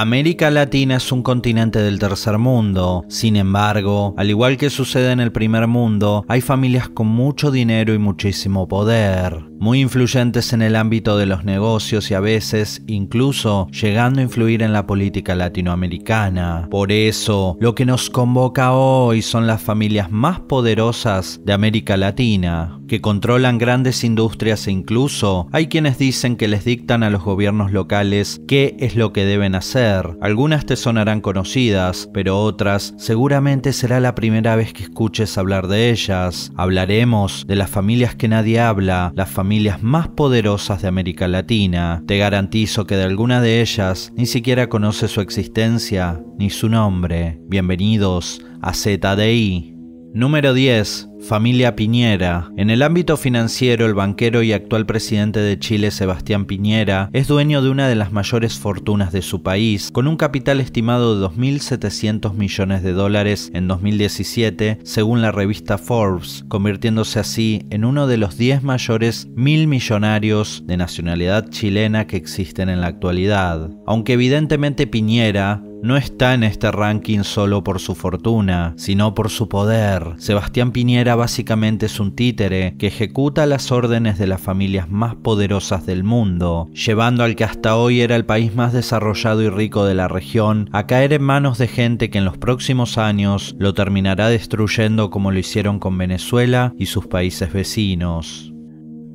América Latina es un continente del tercer mundo, sin embargo, al igual que sucede en el primer mundo, hay familias con mucho dinero y muchísimo poder, muy influyentes en el ámbito de los negocios y a veces incluso llegando a influir en la política latinoamericana. Por eso, lo que nos convoca hoy son las familias más poderosas de América Latina, que controlan grandes industrias e incluso hay quienes dicen que les dictan a los gobiernos locales qué es lo que deben hacer. Algunas te sonarán conocidas, pero otras seguramente será la primera vez que escuches hablar de ellas. Hablaremos de las familias que nadie habla, las familias más poderosas de América Latina. Te garantizo que de alguna de ellas ni siquiera conoces su existencia ni su nombre. Bienvenidos a ZDI. Número 10. Familia Piñera. En el ámbito financiero, el banquero y actual presidente de Chile, Sebastián Piñera, es dueño de una de las mayores fortunas de su país, con un capital estimado de 2.700 millones de dólares en 2017, según la revista Forbes, convirtiéndose así en uno de los 10 mayores mil millonarios de nacionalidad chilena que existen en la actualidad. Aunque evidentemente Piñera no está en este ranking solo por su fortuna, sino por su poder. Sebastián Piñera básicamente es un títere que ejecuta las órdenes de las familias más poderosas del mundo, llevando al que hasta hoy era el país más desarrollado y rico de la región a caer en manos de gente que en los próximos años lo terminará destruyendo como lo hicieron con Venezuela y sus países vecinos.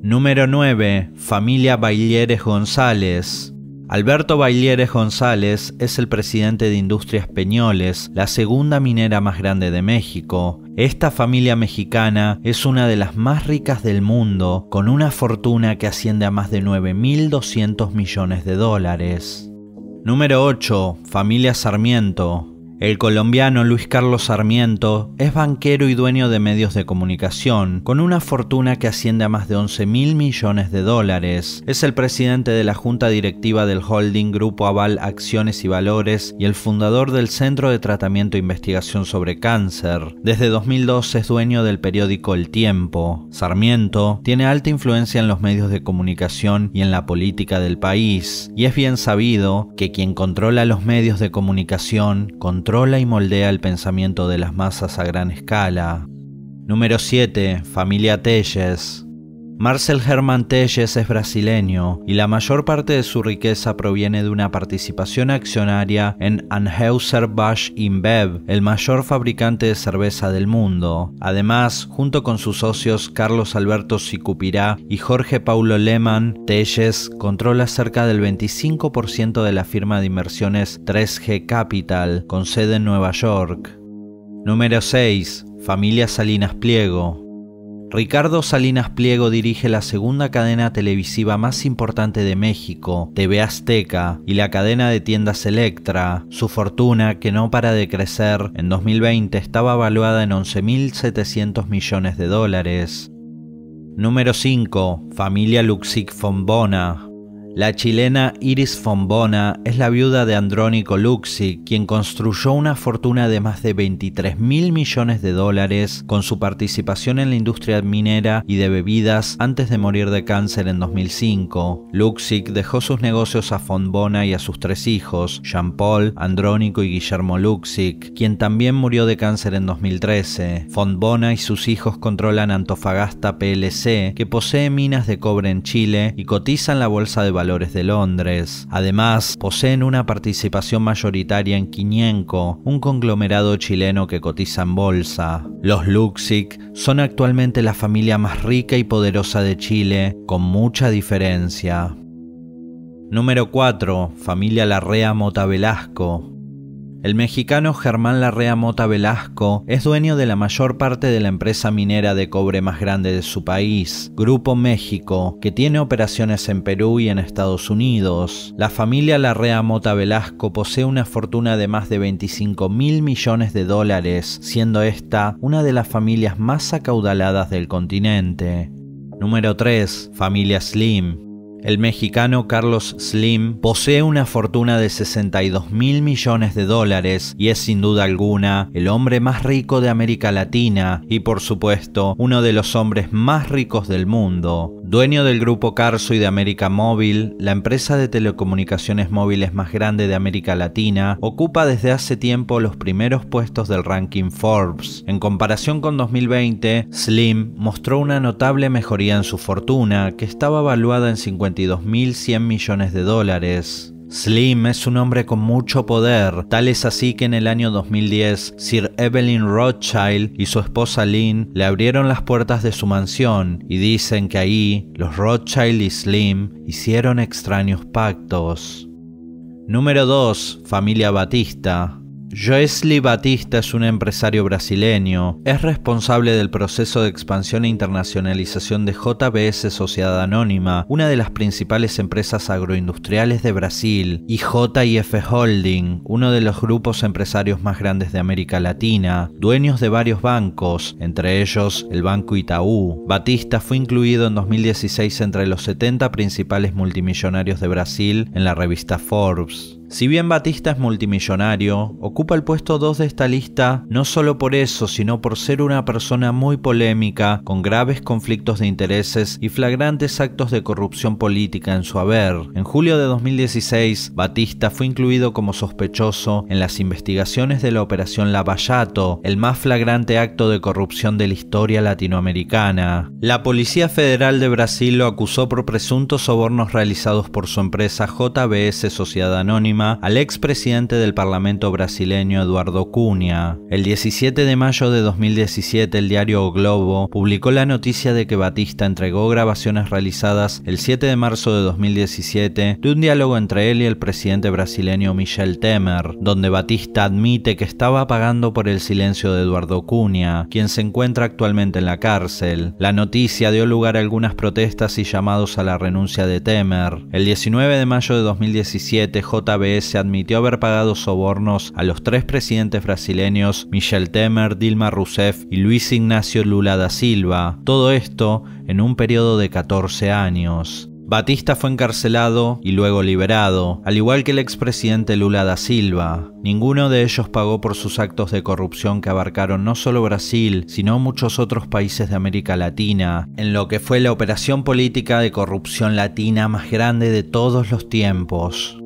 Número 9. Familia Bailieres González. Alberto Bailieres González es el presidente de Industrias Peñoles, la segunda minera más grande de México. Esta familia mexicana es una de las más ricas del mundo, con una fortuna que asciende a más de 9.200 millones de dólares. Número 8. Familia Sarmiento. El colombiano Luis Carlos Sarmiento es banquero y dueño de medios de comunicación, con una fortuna que asciende a más de 11 mil millones de dólares. Es el presidente de la junta directiva del holding Grupo Aval Acciones y Valores y el fundador del Centro de Tratamiento e Investigación sobre Cáncer. Desde 2002 es dueño del periódico El Tiempo. Sarmiento tiene alta influencia en los medios de comunicación y en la política del país, y es bien sabido que quien controla los medios de comunicación, con controla y moldea el pensamiento de las masas a gran escala. Número 7. Familia Telles. Marcel Herman Telles es brasileño y la mayor parte de su riqueza proviene de una participación accionaria en Anheuser Busch InBev, el mayor fabricante de cerveza del mundo. Además, junto con sus socios Carlos Alberto Sicupirá y Jorge Paulo Lehmann, Telles controla cerca del 25% de la firma de inversiones 3G Capital, con sede en Nueva York. Número 6. Familia Salinas Pliego. Ricardo Salinas Pliego dirige la segunda cadena televisiva más importante de México, TV Azteca, y la cadena de tiendas Electra. Su fortuna, que no para de crecer, en 2020 estaba valuada en 11.700 millones de dólares. Número 5. Familia Luxig Fombona. La chilena Iris Fombona es la viuda de Andrónico Luxic, quien construyó una fortuna de más de 23 mil millones de dólares con su participación en la industria minera y de bebidas antes de morir de cáncer en 2005. Luxig dejó sus negocios a Fombona y a sus tres hijos, Jean-Paul, Andrónico y Guillermo Luxig, quien también murió de cáncer en 2013. Fombona y sus hijos controlan Antofagasta PLC, que posee minas de cobre en Chile y cotizan la bolsa de valores de Londres. Además, poseen una participación mayoritaria en Quinienco, un conglomerado chileno que cotiza en bolsa. Los Luxic son actualmente la familia más rica y poderosa de Chile, con mucha diferencia. Número 4. Familia Larrea Mota Velasco. El mexicano Germán Larrea Mota Velasco es dueño de la mayor parte de la empresa minera de cobre más grande de su país, Grupo México, que tiene operaciones en Perú y en Estados Unidos. La familia Larrea Mota Velasco posee una fortuna de más de 25 mil millones de dólares, siendo esta una de las familias más acaudaladas del continente. Número 3. Familia Slim. El mexicano Carlos Slim posee una fortuna de 62 mil millones de dólares y es sin duda alguna el hombre más rico de América Latina y por supuesto uno de los hombres más ricos del mundo. Dueño del grupo Carso y de América Móvil, la empresa de telecomunicaciones móviles más grande de América Latina, ocupa desde hace tiempo los primeros puestos del ranking Forbes. En comparación con 2020, Slim mostró una notable mejoría en su fortuna, que estaba valuada en 52.100 millones de dólares. Slim es un hombre con mucho poder, tal es así que en el año 2010, Sir Evelyn Rothschild y su esposa Lynn le abrieron las puertas de su mansión y dicen que ahí los Rothschild y Slim hicieron extraños pactos. Número 2. Familia Batista. Joesley Batista es un empresario brasileño. Es responsable del proceso de expansión e internacionalización de JBS Sociedad Anónima, una de las principales empresas agroindustriales de Brasil, y JF Holding, uno de los grupos empresarios más grandes de América Latina, dueños de varios bancos, entre ellos el Banco Itaú. Batista fue incluido en 2016 entre los 70 principales multimillonarios de Brasil en la revista Forbes. Si bien Batista es multimillonario, ocupa el puesto 2 de esta lista no solo por eso, sino por ser una persona muy polémica, con graves conflictos de intereses y flagrantes actos de corrupción política en su haber. En julio de 2016, Batista fue incluido como sospechoso en las investigaciones de la Operación Lavallato, el más flagrante acto de corrupción de la historia latinoamericana. La Policía Federal de Brasil lo acusó por presuntos sobornos realizados por su empresa JBS Sociedad Anónima al al expresidente del Parlamento brasileño Eduardo Cunha. El 17 de mayo de 2017 el diario Globo publicó la noticia de que Batista entregó grabaciones realizadas el 7 de marzo de 2017 de un diálogo entre él y el presidente brasileño Michel Temer, donde Batista admite que estaba pagando por el silencio de Eduardo Cunha, quien se encuentra actualmente en la cárcel. La noticia dio lugar a algunas protestas y llamados a la renuncia de Temer. El 19 de mayo de 2017, JB se admitió haber pagado sobornos a los tres presidentes brasileños Michel Temer, Dilma Rousseff y Luis Ignacio Lula da Silva, todo esto en un periodo de 14 años. Batista fue encarcelado y luego liberado, al igual que el expresidente Lula da Silva. Ninguno de ellos pagó por sus actos de corrupción que abarcaron no solo Brasil, sino muchos otros países de América Latina, en lo que fue la operación política de corrupción latina más grande de todos los tiempos.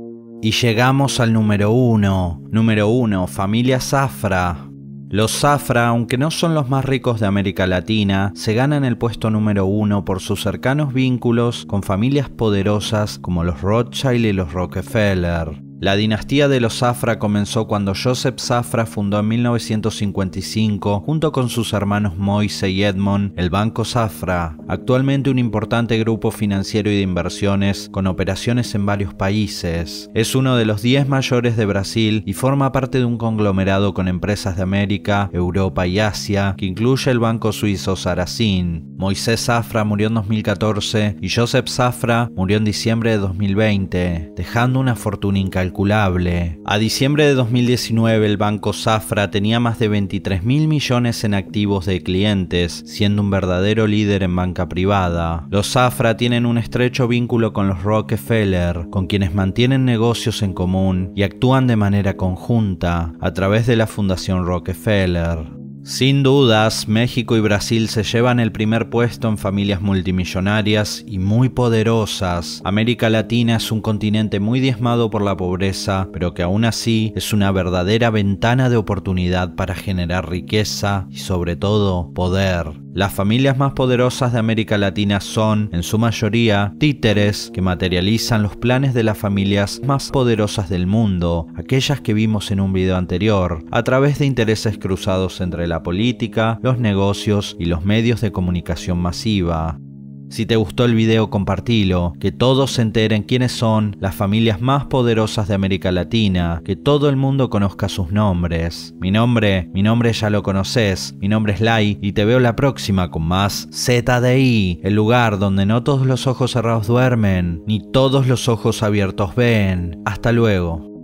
Y llegamos al número 1. Número 1. familia Zafra. Los Zafra, aunque no son los más ricos de América Latina, se ganan el puesto número uno por sus cercanos vínculos con familias poderosas como los Rothschild y los Rockefeller. La dinastía de los Zafra comenzó cuando Joseph Zafra fundó en 1955, junto con sus hermanos Moise y Edmond, el Banco Zafra, actualmente un importante grupo financiero y de inversiones con operaciones en varios países. Es uno de los 10 mayores de Brasil y forma parte de un conglomerado con empresas de América, Europa y Asia, que incluye el banco suizo Saracin. Moisés Zafra murió en 2014 y Joseph Zafra murió en diciembre de 2020, dejando una fortuna incalculable incalculable. A diciembre de 2019 el banco Zafra tenía más de 23 mil millones en activos de clientes, siendo un verdadero líder en banca privada. Los Zafra tienen un estrecho vínculo con los Rockefeller, con quienes mantienen negocios en común y actúan de manera conjunta a través de la Fundación Rockefeller. Sin dudas, México y Brasil se llevan el primer puesto en familias multimillonarias y muy poderosas. América Latina es un continente muy diezmado por la pobreza, pero que aún así es una verdadera ventana de oportunidad para generar riqueza y sobre todo poder. Las familias más poderosas de América Latina son, en su mayoría, títeres que materializan los planes de las familias más poderosas del mundo, aquellas que vimos en un video anterior, a través de intereses cruzados entre la política, los negocios y los medios de comunicación masiva. Si te gustó el video, compartilo, que todos se enteren quiénes son las familias más poderosas de América Latina, que todo el mundo conozca sus nombres. Mi nombre, mi nombre ya lo conoces, mi nombre es Lai y te veo la próxima con más ZDI, el lugar donde no todos los ojos cerrados duermen, ni todos los ojos abiertos ven. Hasta luego.